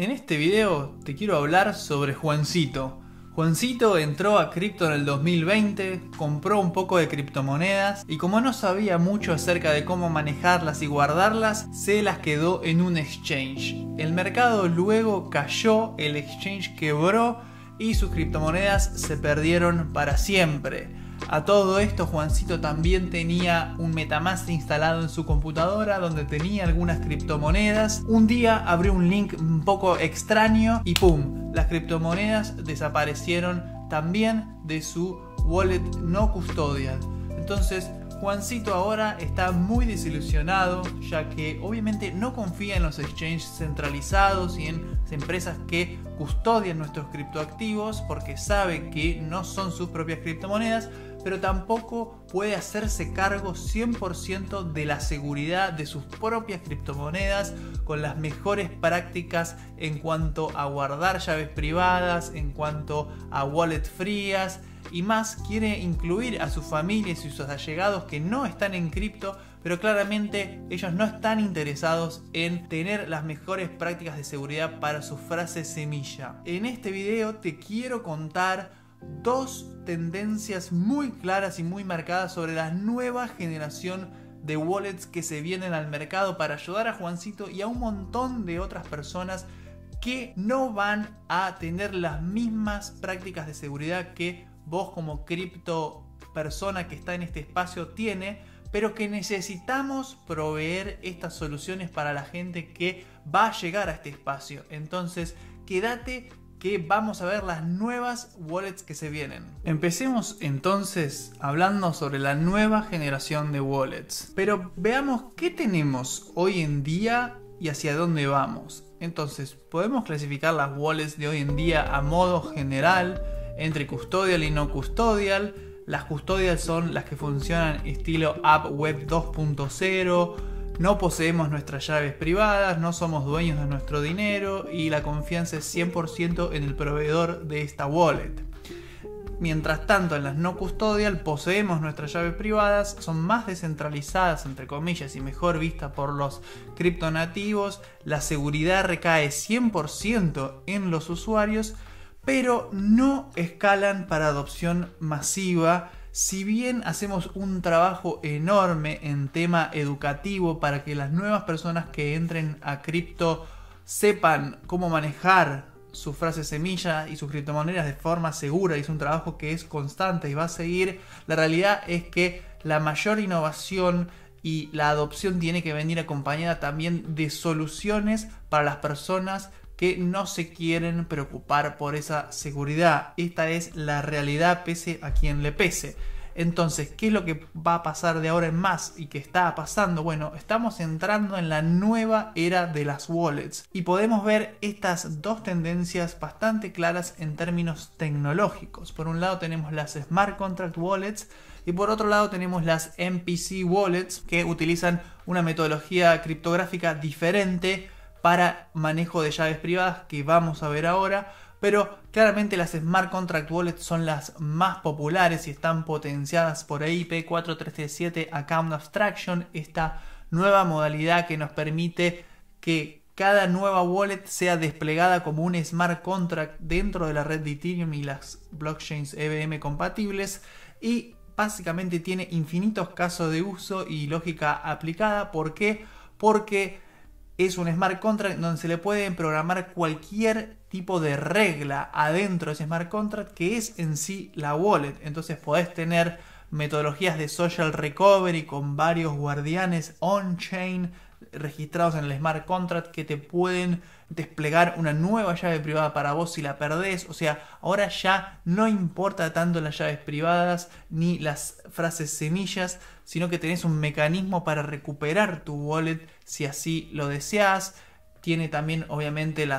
En este video te quiero hablar sobre Juancito. Juancito entró a cripto en el 2020, compró un poco de criptomonedas y como no sabía mucho acerca de cómo manejarlas y guardarlas, se las quedó en un exchange. El mercado luego cayó, el exchange quebró y sus criptomonedas se perdieron para siempre. A todo esto, Juancito también tenía un Metamask instalado en su computadora donde tenía algunas criptomonedas. Un día abrió un link un poco extraño y ¡pum! Las criptomonedas desaparecieron también de su wallet no custodial. Entonces, Juancito ahora está muy desilusionado, ya que obviamente no confía en los exchanges centralizados y en empresas que custodian nuestros criptoactivos porque sabe que no son sus propias criptomonedas, pero tampoco puede hacerse cargo 100% de la seguridad de sus propias criptomonedas con las mejores prácticas en cuanto a guardar llaves privadas, en cuanto a wallet frías y más quiere incluir a sus familias y sus allegados que no están en cripto, pero claramente ellos no están interesados en tener las mejores prácticas de seguridad para su frase semilla. En este video te quiero contar dos tendencias muy claras y muy marcadas sobre la nueva generación de wallets que se vienen al mercado para ayudar a Juancito y a un montón de otras personas que no van a tener las mismas prácticas de seguridad que vos como cripto persona que está en este espacio tiene, pero que necesitamos proveer estas soluciones para la gente que va a llegar a este espacio. Entonces, quédate que vamos a ver las nuevas wallets que se vienen. Empecemos entonces hablando sobre la nueva generación de wallets, pero veamos qué tenemos hoy en día y hacia dónde vamos. Entonces, podemos clasificar las wallets de hoy en día a modo general, entre custodial y no custodial. Las custodial son las que funcionan estilo App Web 2.0 no poseemos nuestras llaves privadas, no somos dueños de nuestro dinero y la confianza es 100% en el proveedor de esta wallet. Mientras tanto, en las no custodial poseemos nuestras llaves privadas, son más descentralizadas, entre comillas, y mejor vista por los criptonativos, la seguridad recae 100% en los usuarios, pero no escalan para adopción masiva si bien hacemos un trabajo enorme en tema educativo para que las nuevas personas que entren a cripto sepan cómo manejar sus frases semilla y sus criptomonedas de forma segura y es un trabajo que es constante y va a seguir, la realidad es que la mayor innovación y la adopción tiene que venir acompañada también de soluciones para las personas que no se quieren preocupar por esa seguridad. Esta es la realidad pese a quien le pese. Entonces, ¿qué es lo que va a pasar de ahora en más y qué está pasando? Bueno, estamos entrando en la nueva era de las wallets y podemos ver estas dos tendencias bastante claras en términos tecnológicos. Por un lado tenemos las smart contract wallets y por otro lado tenemos las MPC wallets que utilizan una metodología criptográfica diferente para manejo de llaves privadas que vamos a ver ahora, pero claramente las smart contract wallets son las más populares y están potenciadas por ip 437 Account Abstraction, esta nueva modalidad que nos permite que cada nueva wallet sea desplegada como un smart contract dentro de la red de Ethereum y las blockchains EVM compatibles y básicamente tiene infinitos casos de uso y lógica aplicada. ¿Por qué? Porque es un smart contract donde se le pueden programar cualquier tipo de regla adentro de ese smart contract que es en sí la wallet. Entonces podés tener metodologías de social recovery con varios guardianes on-chain registrados en el smart contract que te pueden desplegar una nueva llave privada para vos si la perdés. O sea, ahora ya no importa tanto las llaves privadas ni las frases semillas, sino que tenés un mecanismo para recuperar tu wallet si así lo deseas. Tiene también obviamente el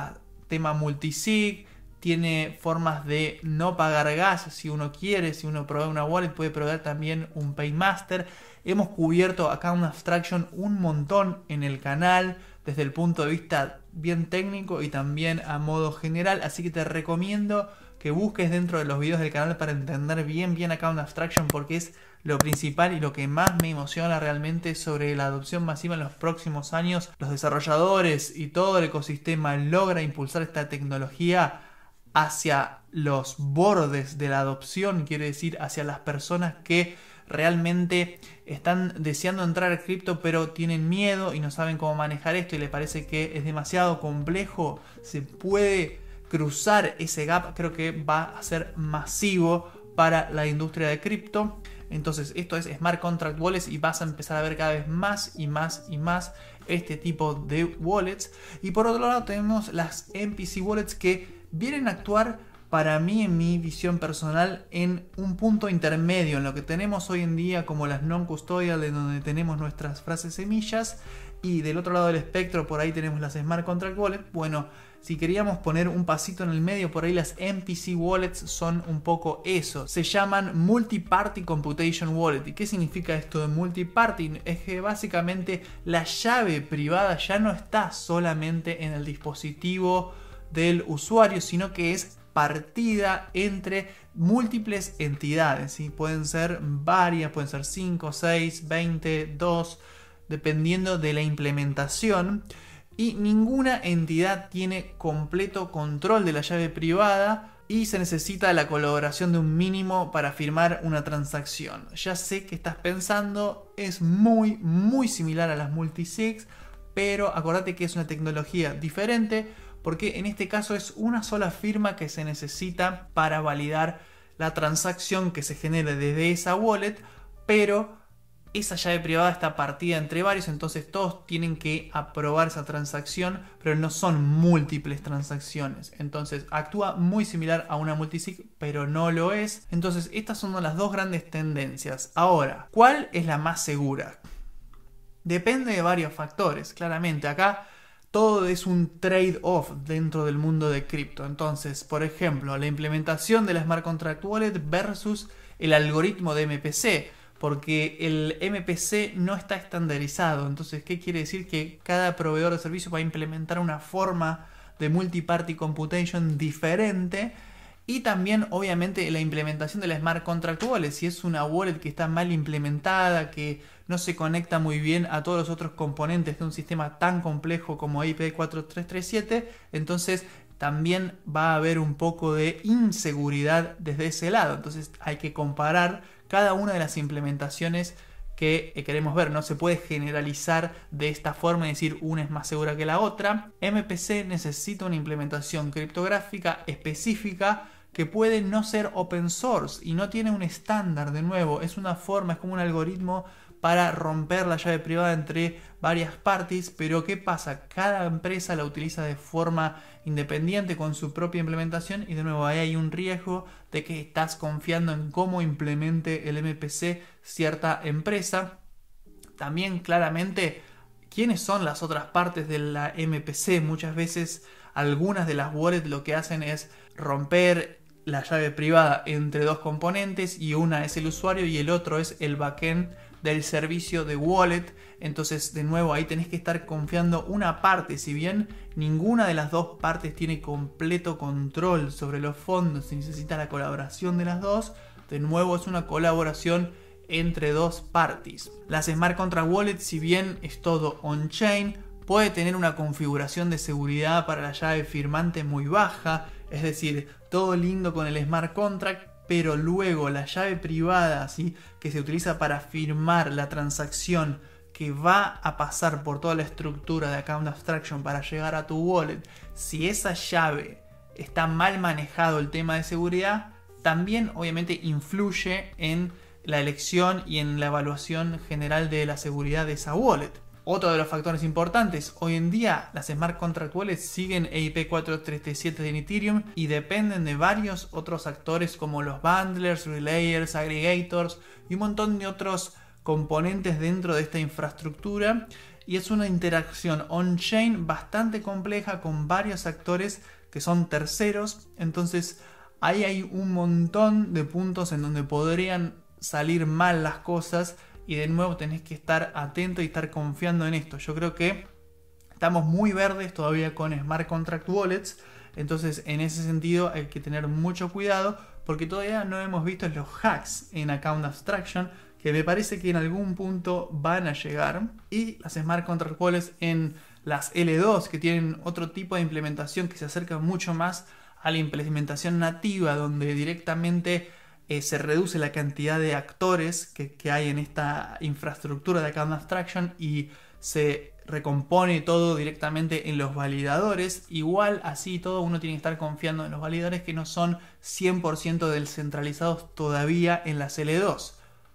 tema multisig, tiene formas de no pagar gas si uno quiere, si uno provee una wallet puede proveer también un paymaster. Hemos cubierto account abstraction un montón en el canal desde el punto de vista bien técnico y también a modo general, así que te recomiendo que busques dentro de los videos del canal para entender bien bien account abstraction porque es lo principal y lo que más me emociona realmente sobre la adopción masiva en los próximos años, los desarrolladores y todo el ecosistema logra impulsar esta tecnología hacia los bordes de la adopción, quiere decir hacia las personas que realmente están deseando entrar a cripto pero tienen miedo y no saben cómo manejar esto y les parece que es demasiado complejo, se puede cruzar ese gap, creo que va a ser masivo para la industria de cripto. Entonces esto es smart contract wallets y vas a empezar a ver cada vez más y más y más este tipo de wallets. Y por otro lado tenemos las MPC wallets que vienen a actuar para mí, en mi visión personal, en un punto intermedio, en lo que tenemos hoy en día como las non-custodial, de donde tenemos nuestras frases semillas, y del otro lado del espectro, por ahí tenemos las smart contract wallets. Bueno, si queríamos poner un pasito en el medio, por ahí las MPC wallets son un poco eso. Se llaman Multiparty Computation Wallet. ¿Y qué significa esto de multiparty? Es que básicamente la llave privada ya no está solamente en el dispositivo del usuario, sino que es partida entre múltiples entidades. Pueden ser varias, pueden ser 5, 6, 20, 2, dependiendo de la implementación y ninguna entidad tiene completo control de la llave privada y se necesita la colaboración de un mínimo para firmar una transacción. Ya sé que estás pensando, es muy muy similar a las multisigs, pero acordate que es una tecnología diferente porque en este caso es una sola firma que se necesita para validar la transacción que se genere desde esa wallet, pero esa llave privada está partida entre varios, entonces todos tienen que aprobar esa transacción, pero no son múltiples transacciones. Entonces actúa muy similar a una multisig, pero no lo es. Entonces estas son las dos grandes tendencias. Ahora, ¿cuál es la más segura? Depende de varios factores, claramente. Acá todo es un trade-off dentro del mundo de cripto. Entonces, por ejemplo, la implementación de la smart contract wallet versus el algoritmo de MPC porque el MPC no está estandarizado. Entonces, ¿qué quiere decir? Que cada proveedor de servicio va a implementar una forma de multiparty computation diferente. Y también, obviamente, la implementación de la smart contract Si es una wallet que está mal implementada, que no se conecta muy bien a todos los otros componentes de un sistema tan complejo como IP4337, entonces también va a haber un poco de inseguridad desde ese lado. Entonces hay que comparar cada una de las implementaciones que eh, queremos ver. No se puede generalizar de esta forma y decir una es más segura que la otra. MPC necesita una implementación criptográfica específica que puede no ser open source y no tiene un estándar de nuevo. Es una forma, es como un algoritmo para romper la llave privada entre varias partes, pero ¿qué pasa? Cada empresa la utiliza de forma independiente con su propia implementación y de nuevo ahí hay un riesgo de que estás confiando en cómo implemente el MPC cierta empresa. También claramente, ¿quiénes son las otras partes de la MPC? Muchas veces algunas de las wallets lo que hacen es romper la llave privada entre dos componentes y una es el usuario y el otro es el backend del servicio de wallet. Entonces, de nuevo, ahí tenés que estar confiando una parte, si bien ninguna de las dos partes tiene completo control sobre los fondos, se necesita la colaboración de las dos. De nuevo, es una colaboración entre dos partes. Las smart contract wallets, si bien es todo on-chain, puede tener una configuración de seguridad para la llave firmante muy baja, es decir, todo lindo con el smart contract, pero luego la llave privada ¿sí? que se utiliza para firmar la transacción que va a pasar por toda la estructura de Account Abstraction para llegar a tu wallet, si esa llave está mal manejado el tema de seguridad, también obviamente influye en la elección y en la evaluación general de la seguridad de esa wallet. Otro de los factores importantes, hoy en día las smart contractuales siguen e EIP 437 de Ethereum y dependen de varios otros actores como los bundlers, relayers, aggregators y un montón de otros componentes dentro de esta infraestructura y es una interacción on-chain bastante compleja con varios actores que son terceros, entonces ahí hay un montón de puntos en donde podrían salir mal las cosas y de nuevo tenés que estar atento y estar confiando en esto. Yo creo que estamos muy verdes todavía con smart contract wallets, entonces en ese sentido hay que tener mucho cuidado porque todavía no hemos visto los hacks en account abstraction que me parece que en algún punto van a llegar y las smart contract wallets en las L2 que tienen otro tipo de implementación que se acerca mucho más a la implementación nativa donde directamente eh, se reduce la cantidad de actores que, hay en esta infraestructura de Account Abstraction y se recompone todo directamente en los validadores. Igual así todo uno tiene que estar confiando en los validadores que no son 100% descentralizados todavía en las L2.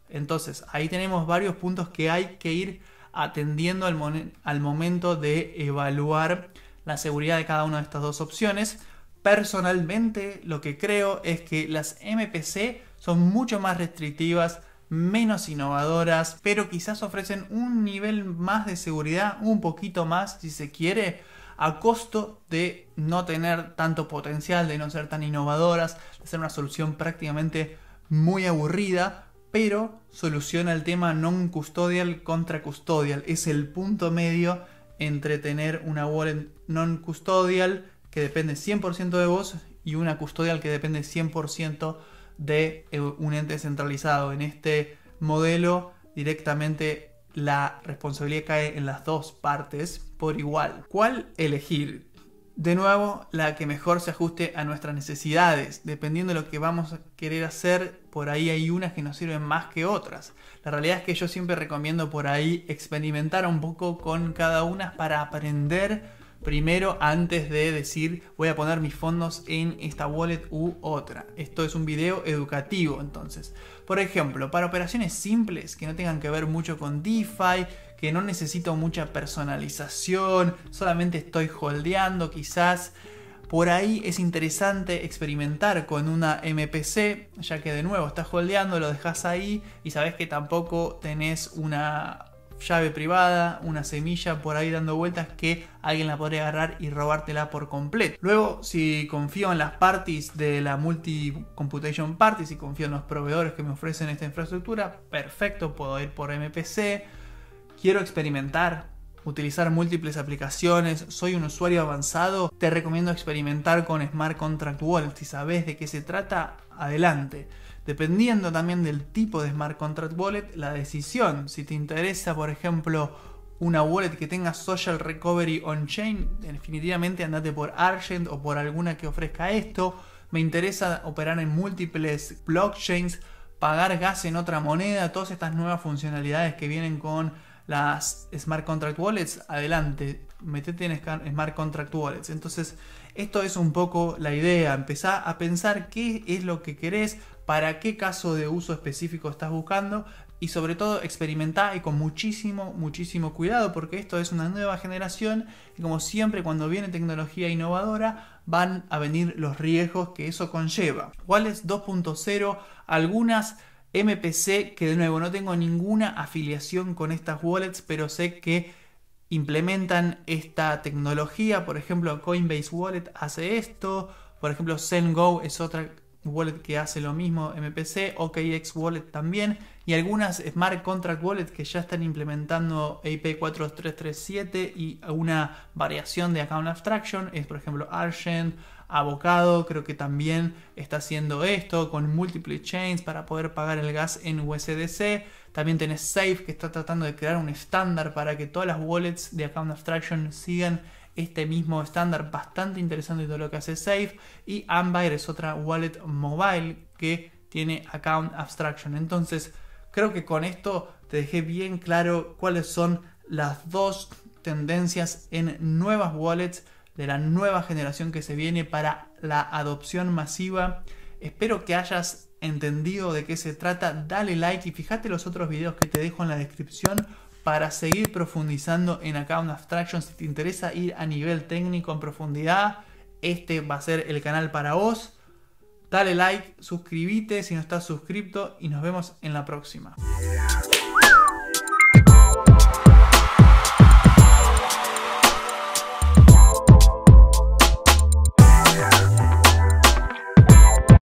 Entonces ahí tenemos varios puntos que hay que ir atendiendo al momento de evaluar la seguridad de cada una de estas dos opciones. Personalmente lo que creo es que las MPC son mucho más restrictivas, menos innovadoras, pero quizás ofrecen un nivel más de seguridad, un poquito más si se quiere, a costo de no tener tanto potencial, de no ser tan innovadoras, de ser una solución prácticamente muy aburrida, pero soluciona el tema non-custodial contra custodial. Es el punto medio entre tener una wallet non-custodial que depende 100% de vos y una custodial que depende 100% de eh, un ente centralizado. En este modelo directamente la responsabilidad cae en las dos partes por igual. ¿Cuál elegir? De nuevo, la que mejor se ajuste a nuestras necesidades. Dependiendo de lo que vamos a querer hacer, por ahí hay unas que nos sirven más que otras. La realidad es que yo siempre recomiendo por ahí experimentar un poco con cada una para aprender primero antes de decir voy a poner mis fondos en esta wallet u otra. Esto es un video educativo entonces. Por ejemplo, para operaciones simples que no tengan que ver mucho con DeFi, que no necesito mucha personalización, solamente estoy holdeando quizás. Por ahí es interesante experimentar con una MPC, ya que de nuevo estás holdeando, lo dejas ahí y sabes que tampoco tenés una llave privada, una semilla por ahí dando vueltas que alguien la podría agarrar y robártela por completo. Luego, si confío en las parties de la multi computation party, si confío en los proveedores que me ofrecen esta infraestructura, perfecto, puedo ir por MPC. Quiero experimentar, utilizar múltiples aplicaciones, soy un usuario avanzado, te recomiendo experimentar con Smart Contract Wallet. Si sabes de qué se trata, adelante. Dependiendo también del tipo de Smart Contract Wallet, la decisión, si te interesa, por ejemplo, una wallet que tenga social recovery on-chain, definitivamente andate por Argent o por alguna que ofrezca esto. Me interesa operar en múltiples blockchains, pagar gas en otra moneda, todas estas nuevas funcionalidades que vienen con las smart contract wallets, adelante, metete en smart contract wallets. Entonces, esto es un poco la idea, empezá a pensar qué es lo que querés, para qué caso de uso específico estás buscando y sobre todo experimentá y con muchísimo, muchísimo cuidado porque esto es una nueva generación y como siempre cuando viene tecnología innovadora van a venir los riesgos que eso conlleva. ¿Cuáles 2.0? Algunas MPC, que de nuevo no tengo ninguna afiliación con estas wallets, pero sé que implementan esta tecnología. Por ejemplo, Coinbase Wallet hace esto. Por ejemplo, ZenGo es otra wallet que hace lo mismo MPC, OKX Wallet también, y algunas smart contract wallets que ya están implementando AP4337 y una variación de Account Abstraction, es por ejemplo Argent, Avocado creo que también está haciendo esto con Multiple chains para poder pagar el gas en USDC. También tenés Safe que está tratando de crear un estándar para que todas las wallets de Account Abstraction sigan este mismo estándar. Bastante interesante todo lo que hace Safe. Y Ambire es otra wallet mobile que tiene Account Abstraction. Entonces creo que con esto te dejé bien claro cuáles son las dos tendencias en nuevas wallets de la nueva generación que se viene para la adopción masiva. Espero que hayas entendido de qué se trata. Dale like y fíjate los otros videos que te dejo en la descripción para seguir profundizando en Account Abstraction. Si te interesa ir a nivel técnico en profundidad, este va a ser el canal para vos. Dale like, suscríbete si no estás suscrito y nos vemos en la próxima.